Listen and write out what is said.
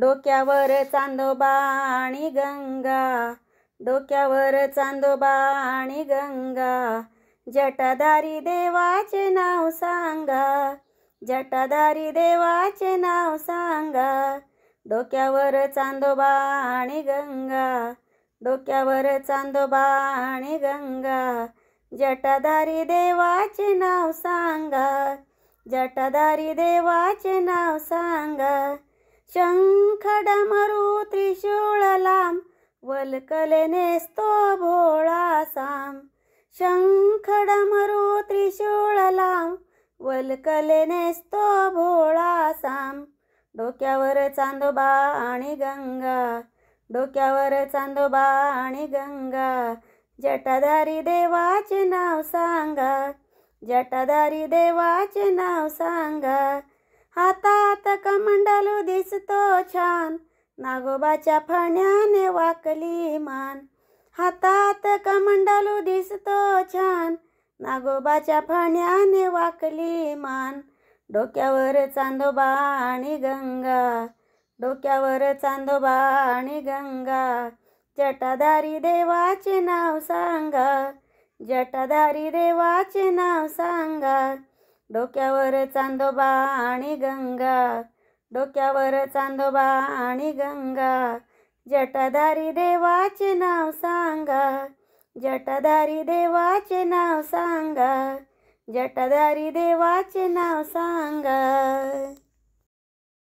डोक्यावर चांदोबा आणि गंगा डोक्यावर चांदोबा आणि गंगा जटाधारी देवाचे नाव सांगा जटाधारी देवाचे नाव सांगा डोक्यावर चांदोबा आणि गंगा डोक्यावर चांदोबा आणि गंगा जटाधारी देवाचे नाव सांगा जटाधारी देवाचे नाव सांगा शंग खडमरू त्रिशूळ लांब वलकले नेसतो भोळा साम शंखडमरू त्रिशूळ लाम वलकले नेसतो भोळा साम डोक्यावर चांदोबा आणि गंगा डोक्यावर चांदोबा आणि गंगा जटाधारी देवाचे नाव सांगा जटाधारी देवाचे नाव सांगा हातात तू दिसतो छान नागोबाच्या फण्याने वाकली मान हातात कमंडालू दिसतो छान नागोबाच्या फण्याने वाकली मान डोक्यावर चांदोबा आणि गंगा डोक्यावर चांदोबा आणि गंगा जटाधारी देवाचे नाव सांगा जटाधारी देवाचे नाव सांगा डोक्यावर चांदोबा आणि गंगा डोक्यावर चांदोबा आणि गंगा जटाधारी देवाचे नाव सांगा जटाधारी देवाचे नाव सांगा जटाधारी देवाचे नाव सांगा